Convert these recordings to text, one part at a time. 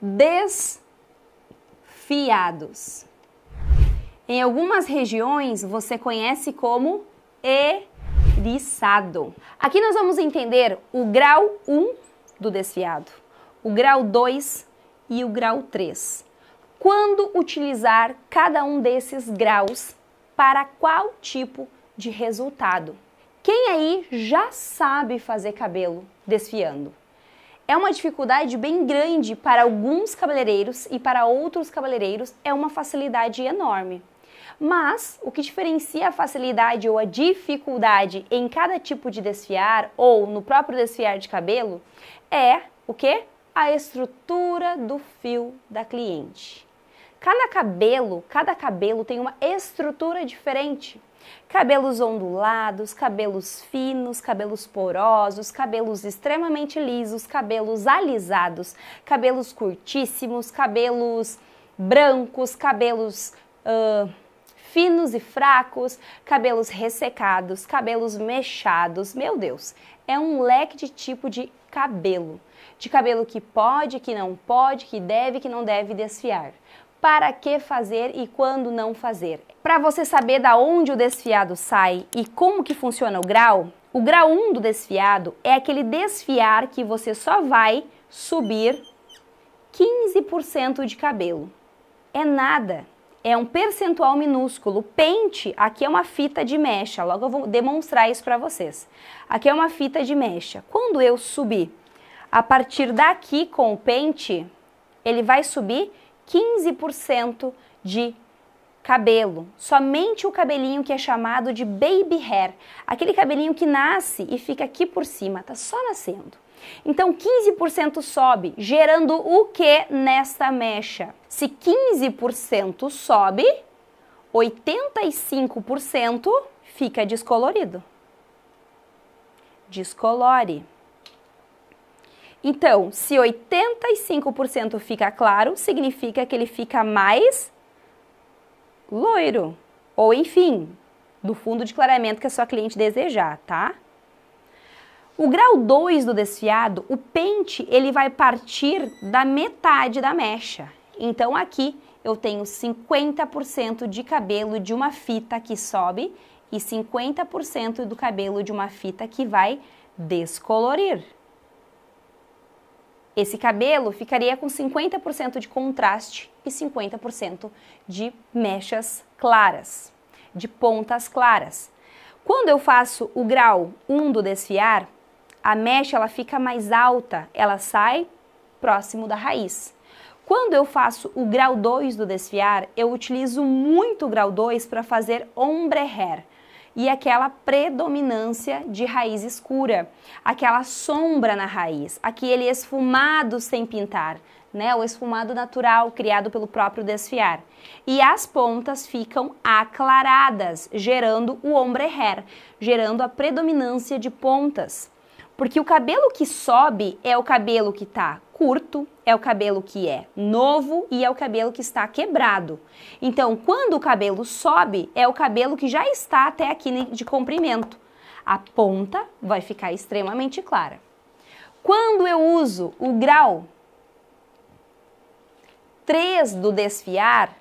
desfiados. Em algumas regiões você conhece como eriçado. Aqui nós vamos entender o grau 1 do desfiado, o grau 2 e o grau 3. Quando utilizar cada um desses graus para qual tipo de resultado? Quem aí já sabe fazer cabelo desfiando? É uma dificuldade bem grande para alguns cabeleireiros e para outros cabeleireiros é uma facilidade enorme. Mas o que diferencia a facilidade ou a dificuldade em cada tipo de desfiar ou no próprio desfiar de cabelo é o que? A estrutura do fio da cliente. Cada cabelo, cada cabelo tem uma estrutura diferente. Cabelos ondulados, cabelos finos, cabelos porosos, cabelos extremamente lisos, cabelos alisados, cabelos curtíssimos, cabelos brancos, cabelos. Uh, finos e fracos, cabelos ressecados, cabelos mechados. Meu Deus, é um leque de tipo de cabelo. De cabelo que pode, que não pode, que deve, que não deve desfiar para que fazer e quando não fazer. Para você saber da onde o desfiado sai e como que funciona o grau, o grau 1 um do desfiado é aquele desfiar que você só vai subir 15% de cabelo. É nada, é um percentual minúsculo. Pente, aqui é uma fita de mecha, logo eu vou demonstrar isso para vocês. Aqui é uma fita de mecha. Quando eu subir a partir daqui com o pente, ele vai subir 15% de cabelo, somente o cabelinho que é chamado de baby hair, aquele cabelinho que nasce e fica aqui por cima, tá só nascendo. Então 15% sobe, gerando o que nesta mecha? Se 15% sobe, 85% fica descolorido. Descolore. Então, se 85% fica claro, significa que ele fica mais loiro. Ou, enfim, do fundo de clareamento que a sua cliente desejar, tá? O grau 2 do desfiado, o pente, ele vai partir da metade da mecha. Então, aqui eu tenho 50% de cabelo de uma fita que sobe e 50% do cabelo de uma fita que vai descolorir. Esse cabelo ficaria com 50% de contraste e 50% de mechas claras, de pontas claras. Quando eu faço o grau 1 do desfiar, a mecha ela fica mais alta, ela sai próximo da raiz. Quando eu faço o grau 2 do desfiar, eu utilizo muito o grau 2 para fazer ombre hair, e aquela predominância de raiz escura, aquela sombra na raiz, aquele esfumado sem pintar, né? O esfumado natural criado pelo próprio desfiar. E as pontas ficam aclaradas, gerando o ombre hair, gerando a predominância de pontas. Porque o cabelo que sobe é o cabelo que está curto, é o cabelo que é novo e é o cabelo que está quebrado. Então, quando o cabelo sobe, é o cabelo que já está até aqui de comprimento. A ponta vai ficar extremamente clara. Quando eu uso o grau 3 do desfiar,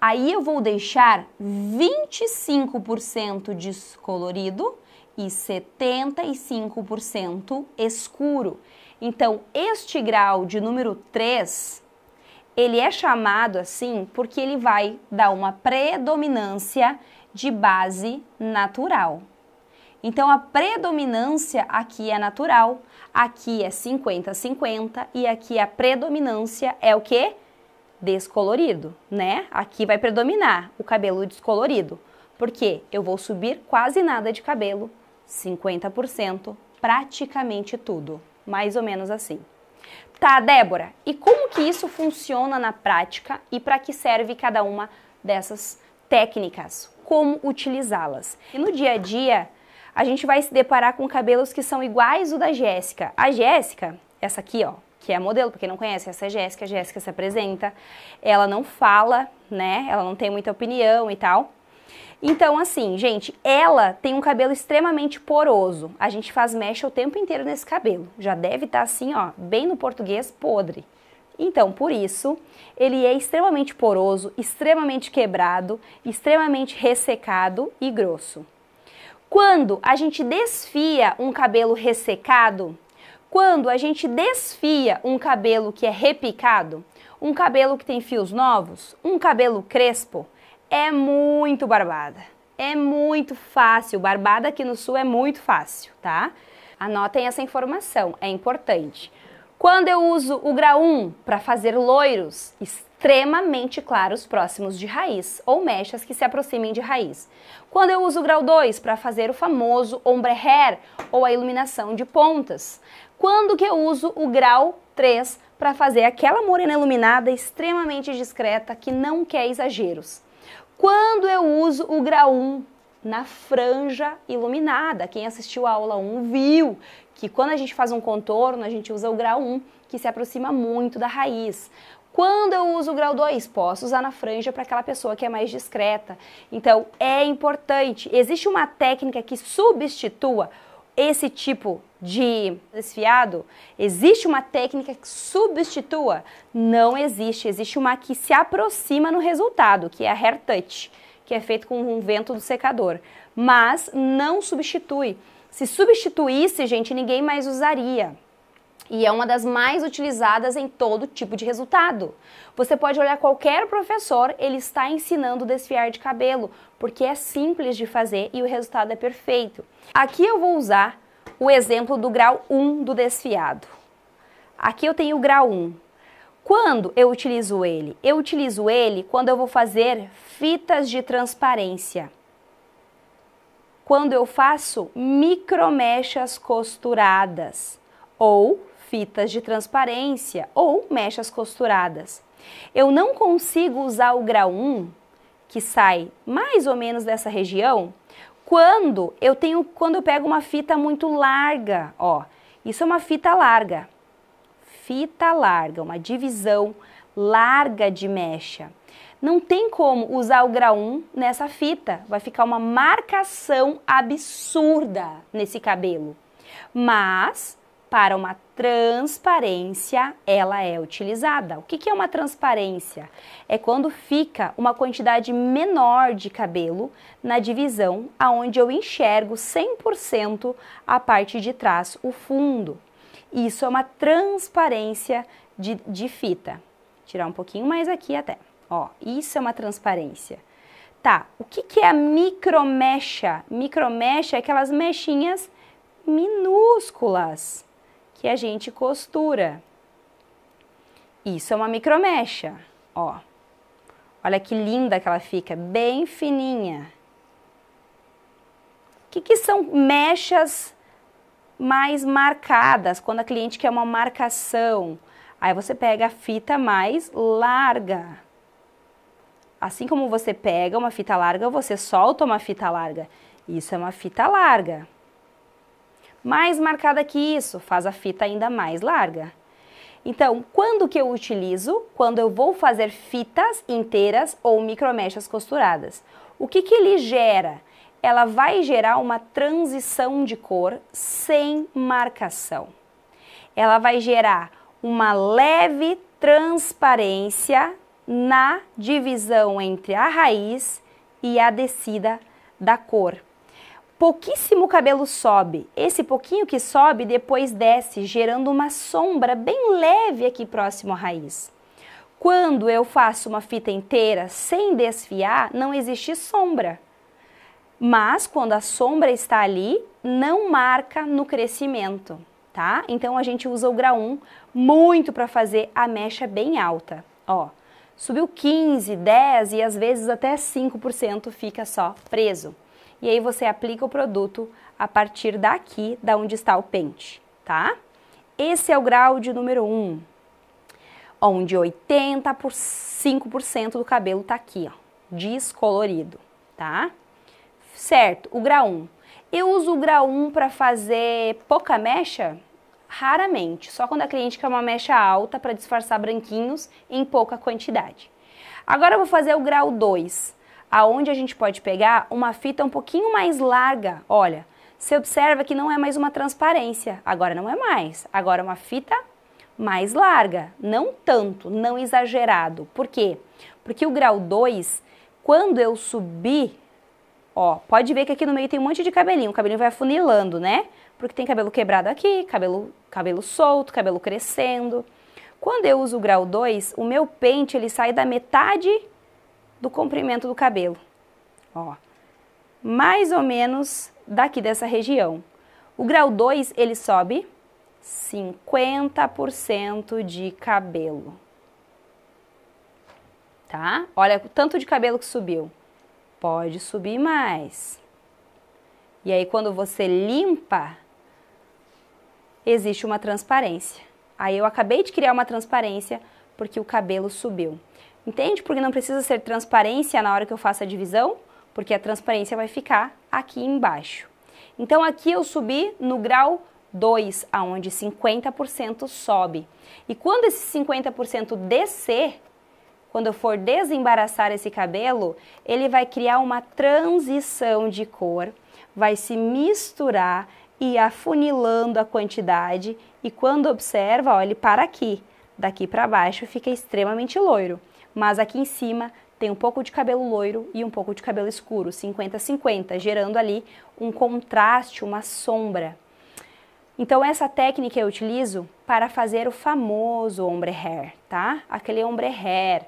aí eu vou deixar 25% descolorido e 75% escuro. Então, este grau de número 3, ele é chamado assim porque ele vai dar uma predominância de base natural. Então, a predominância aqui é natural, aqui é 50-50 e aqui a predominância é o que? Descolorido, né? Aqui vai predominar o cabelo descolorido, porque eu vou subir quase nada de cabelo, 50%, praticamente tudo mais ou menos assim. Tá, Débora, e como que isso funciona na prática e para que serve cada uma dessas técnicas? Como utilizá-las? E no dia a dia, a gente vai se deparar com cabelos que são iguais o da Jéssica. A Jéssica, essa aqui, ó, que é a modelo, pra quem não conhece, essa é a Jéssica, a Jéssica se apresenta, ela não fala, né? Ela não tem muita opinião e tal. Então, assim, gente, ela tem um cabelo extremamente poroso. A gente faz mecha o tempo inteiro nesse cabelo. Já deve estar tá assim, ó, bem no português, podre. Então, por isso, ele é extremamente poroso, extremamente quebrado, extremamente ressecado e grosso. Quando a gente desfia um cabelo ressecado, quando a gente desfia um cabelo que é repicado, um cabelo que tem fios novos, um cabelo crespo, é muito barbada. É muito fácil. Barbada aqui no sul é muito fácil, tá? Anotem essa informação, é importante. Quando eu uso o grau 1 para fazer loiros extremamente claros próximos de raiz ou mechas que se aproximem de raiz. Quando eu uso o grau 2 para fazer o famoso ombre hair ou a iluminação de pontas. Quando que eu uso o grau 3 para fazer aquela morena iluminada extremamente discreta que não quer exageros. Quando eu uso o grau 1 na franja iluminada, quem assistiu a aula 1 viu que quando a gente faz um contorno, a gente usa o grau 1, que se aproxima muito da raiz. Quando eu uso o grau 2, posso usar na franja para aquela pessoa que é mais discreta. Então, é importante. Existe uma técnica que substitua esse tipo de desfiado? Existe uma técnica que substitua? Não existe. Existe uma que se aproxima no resultado, que é a hair touch, que é feito com um vento do secador, mas não substitui. Se substituísse, gente, ninguém mais usaria. E é uma das mais utilizadas em todo tipo de resultado. Você pode olhar qualquer professor, ele está ensinando desfiar de cabelo, porque é simples de fazer e o resultado é perfeito. Aqui eu vou usar o exemplo do grau 1 do desfiado. Aqui eu tenho o grau 1. Quando eu utilizo ele? Eu utilizo ele quando eu vou fazer fitas de transparência. Quando eu faço micromechas costuradas ou fitas de transparência ou mechas costuradas. Eu não consigo usar o grau 1, que sai mais ou menos dessa região, quando eu tenho quando eu pego uma fita muito larga, ó. Isso é uma fita larga. Fita larga, uma divisão larga de mecha. Não tem como usar o grau 1 nessa fita, vai ficar uma marcação absurda nesse cabelo. Mas para uma transparência ela é utilizada. O que, que é uma transparência? É quando fica uma quantidade menor de cabelo na divisão, aonde eu enxergo 100% a parte de trás, o fundo. Isso é uma transparência de, de fita. Vou tirar um pouquinho mais aqui até. Ó, isso é uma transparência. Tá, o que, que é a micromecha? Micromecha é aquelas mechinhas minúsculas que a gente costura. Isso é uma micromecha, ó. Olha que linda que ela fica, bem fininha. O que, que são mechas mais marcadas, quando a cliente quer uma marcação? Aí você pega a fita mais larga. Assim como você pega uma fita larga, você solta uma fita larga. Isso é uma fita larga mais marcada que isso, faz a fita ainda mais larga. Então, quando que eu utilizo? Quando eu vou fazer fitas inteiras ou micromechas costuradas. O que, que ele gera? Ela vai gerar uma transição de cor sem marcação. Ela vai gerar uma leve transparência na divisão entre a raiz e a descida da cor pouquíssimo cabelo sobe. Esse pouquinho que sobe depois desce, gerando uma sombra bem leve aqui próximo à raiz. Quando eu faço uma fita inteira sem desfiar, não existe sombra. Mas quando a sombra está ali, não marca no crescimento, tá? Então a gente usa o grau 1 muito para fazer a mecha bem alta. Ó, subiu 15, 10 e às vezes até 5% fica só preso e aí você aplica o produto a partir daqui, da onde está o pente, tá? Esse é o grau de número 1, um, onde 85% do cabelo está aqui, ó, descolorido, tá? Certo, o grau 1. Um. Eu uso o grau 1 um para fazer pouca mecha? Raramente, só quando a cliente quer uma mecha alta para disfarçar branquinhos em pouca quantidade. Agora eu vou fazer o grau 2 aonde a gente pode pegar uma fita um pouquinho mais larga. Olha, você observa que não é mais uma transparência, agora não é mais, agora é uma fita mais larga, não tanto, não exagerado. Por quê? Porque o grau 2, quando eu subir, ó, pode ver que aqui no meio tem um monte de cabelinho, o cabelinho vai afunilando, né? Porque tem cabelo quebrado aqui, cabelo, cabelo solto, cabelo crescendo. Quando eu uso o grau 2, o meu pente ele sai da metade do comprimento do cabelo. Ó, mais ou menos daqui dessa região. O grau 2, ele sobe 50% de cabelo. Tá? Olha o tanto de cabelo que subiu. Pode subir mais. E aí, quando você limpa, existe uma transparência. Aí eu acabei de criar uma transparência porque o cabelo subiu. Entende? Porque não precisa ser transparência na hora que eu faço a divisão, porque a transparência vai ficar aqui embaixo. Então aqui eu subi no grau 2, aonde 50% sobe. E quando esse 50% descer, quando eu for desembaraçar esse cabelo, ele vai criar uma transição de cor, vai se misturar e afunilando a quantidade. E quando observa, ó, ele para aqui, daqui para baixo fica extremamente loiro mas aqui em cima tem um pouco de cabelo loiro e um pouco de cabelo escuro, 50-50, gerando ali um contraste, uma sombra. Então essa técnica eu utilizo para fazer o famoso ombre hair, tá? Aquele ombre hair,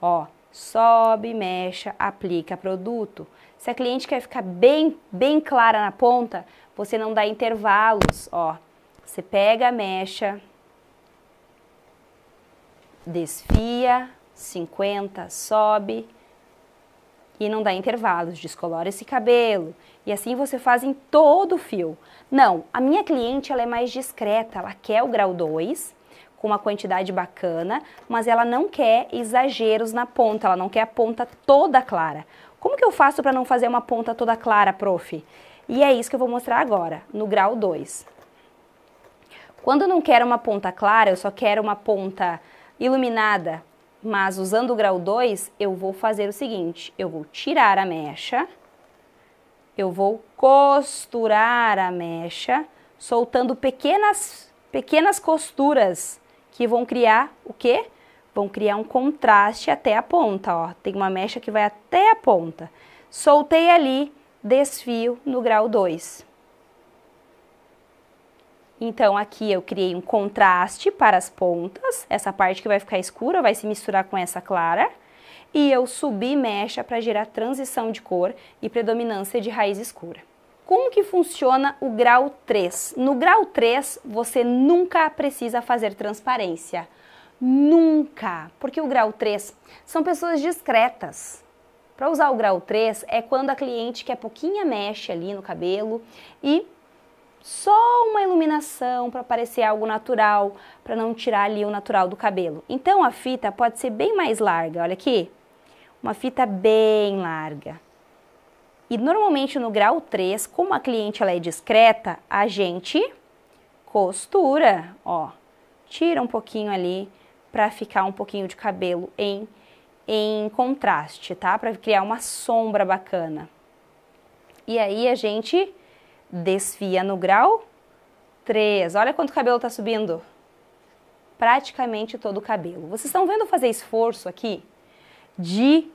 ó, sobe, mexa, aplica produto. Se a cliente quer ficar bem, bem clara na ponta, você não dá intervalos, ó. Você pega a mecha, desfia, 50, sobe e não dá intervalos, descolora esse cabelo. E assim você faz em todo o fio. Não, a minha cliente ela é mais discreta, ela quer o grau 2 com uma quantidade bacana, mas ela não quer exageros na ponta, ela não quer a ponta toda clara. Como que eu faço para não fazer uma ponta toda clara, prof? E é isso que eu vou mostrar agora, no grau 2. Quando eu não quero uma ponta clara, eu só quero uma ponta iluminada mas usando o grau 2, eu vou fazer o seguinte, eu vou tirar a mecha, eu vou costurar a mecha, soltando pequenas, pequenas costuras que vão criar o quê? Vão criar um contraste até a ponta, ó. Tem uma mecha que vai até a ponta. Soltei ali, desfio no grau 2. Então, aqui eu criei um contraste para as pontas, essa parte que vai ficar escura vai se misturar com essa clara. E eu subi mecha para gerar transição de cor e predominância de raiz escura. Como que funciona o grau 3? No grau 3, você nunca precisa fazer transparência. Nunca! Porque o grau 3 são pessoas discretas, para usar o grau 3 é quando a cliente quer é pouquinha mecha ali no cabelo e só uma iluminação para parecer algo natural, para não tirar ali o natural do cabelo. Então a fita pode ser bem mais larga, olha aqui. Uma fita bem larga. E normalmente no grau 3, como a cliente ela é discreta, a gente costura, ó. Tira um pouquinho ali para ficar um pouquinho de cabelo em em contraste, tá? Para criar uma sombra bacana. E aí a gente Desfia no grau 3. Olha quanto cabelo está subindo. Praticamente todo o cabelo. Vocês estão vendo fazer esforço aqui? De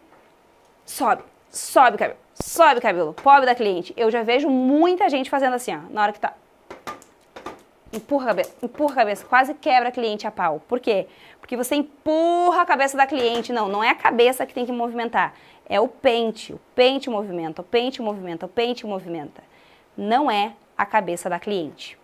sobe, sobe cabelo, sobe cabelo. Pobre da cliente. Eu já vejo muita gente fazendo assim, ó, na hora que tá empurra a cabeça, empurra a cabeça, quase quebra a cliente a pau. Por quê? Porque você empurra a cabeça da cliente. Não, não é a cabeça que tem que movimentar, é o pente. O pente movimenta, o pente movimenta, o pente movimenta não é a cabeça da cliente.